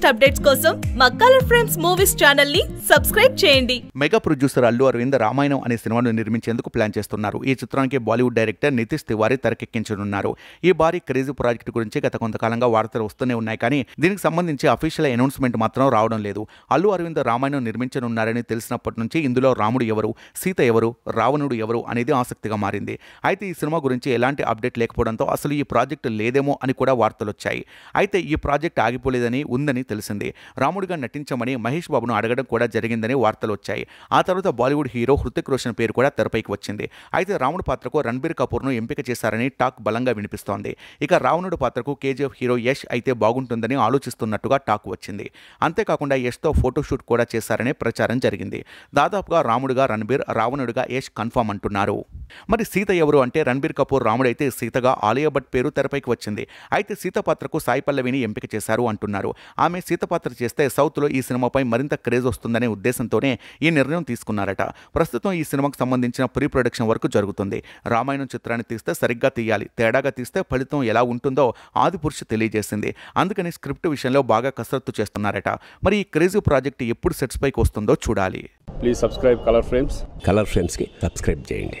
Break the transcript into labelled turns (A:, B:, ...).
A: latest updates కోసం మా colour friends movies ని సబ్స్క్రైబ్ చేయండి
B: మెగా ప్రొడ్యూసర్ అల్లు అరవింద్ రామాయణం అనే సినిమాను నిర్మించేందుకు ప్లాన్ చేస్తున్నారు ఈ చిత్రానికి బాలీవుడ్ డైరెక్టర్ నితీష్ తివారి తెరకెక్కించనున్నారు ఈ భారీ క్రేజీ ప్రాజెక్ట్ గురించి గత కొంతకాలంగా వార్తలు వస్తూనే ఉన్నాయి కానీ దీనికి సంబంధించి అఫీషియల్ అనౌన్స్మెంట్ మాత్రం రావడం లేదు అల్లు అరవింద్ రామాయణం నిర్మించనున్నారని తెలిసినప్పటి నుంచి ఇందులో రాముడు ఎవరు సీత ఎవరు రావణుడు ఎవరు అనేది ఆసక్తిగా మారింది అయితే ఈ సినిమా గురించి ఎలాంటి అప్డేట్ లేకపోవడంతో అసలు ఈ ప్రాజెక్ట్ లేదేమో అని కూడా వార్తలు వచ్చాయి అయితే ఈ ప్రాజెక్ట్ ఆగిపోలేదని ఉందని తెలిసింది రాముడిగా నటించమని మహేష్ బాబును అడగడం కూడా జరిగిందని వార్తలు వచ్చాయి ఆ తర్వాత బాలీవుడ్ హీరో హృతిక్ రోషన్ పేరు కూడా తెరపైకి వచ్చింది అయితే రావణ్ పాత్రకు రణబీర్ కపూర్ను ఎంపిక చేశారని టాక్ బలంగా వినిపిస్తోంది ఇక రావణుడు పాత్రకు కేజీఎఫ్ హీరో యష్ అయితే బాగుంటుందని ఆలోచిస్తున్నట్టుగా టాక్ వచ్చింది అంతేకాకుండా యష్తో ఫోటోషూట్ కూడా చేశారనే ప్రచారం జరిగింది దాదాపుగా రాముడుగా రణబీర్ రావణుడుగా యష్ కన్ఫామ్ అంటున్నారు మరి సీత ఎవరు అంటే రణబీర్ కపూర్ రాముడైతే సీతగా ఆలియా భట్ పేరు తెరపైకి వచ్చింది అయితే సీత పాత్రకు సాయి పల్లవిని ఎంపిక చేశారు అంటున్నారు ఆమె సీత పాత్ర చేస్తే సౌత్లో ఈ సినిమాపై మరింత క్రేజ్ వస్తుందనే ఉద్దేశంతోనే ఈ నిర్ణయం తీసుకున్నారట ప్రస్తుతం ఈ సినిమాకు సంబంధించిన ప్రీ ప్రొడక్షన్ వరకు జరుగుతుంది రామాయణం చిత్రాన్ని తీస్తే సరిగ్గా తీయాలి తేడాగా తీస్తే ఫలితం ఎలా ఉంటుందో పురుషు తెలియజేసింది అందుకని స్క్రిప్ట్ విషయంలో బాగా కసరత్తు చేస్తున్నారట మరి ఈ క్రేజీ ప్రాజెక్ట్ ఎప్పుడు సెట్స్ పైకి వస్తుందో చూడాలి please subscribe colour frames
A: colour ఫ్రేమ్స్కి సబ్స్క్రైబ్ చేయండి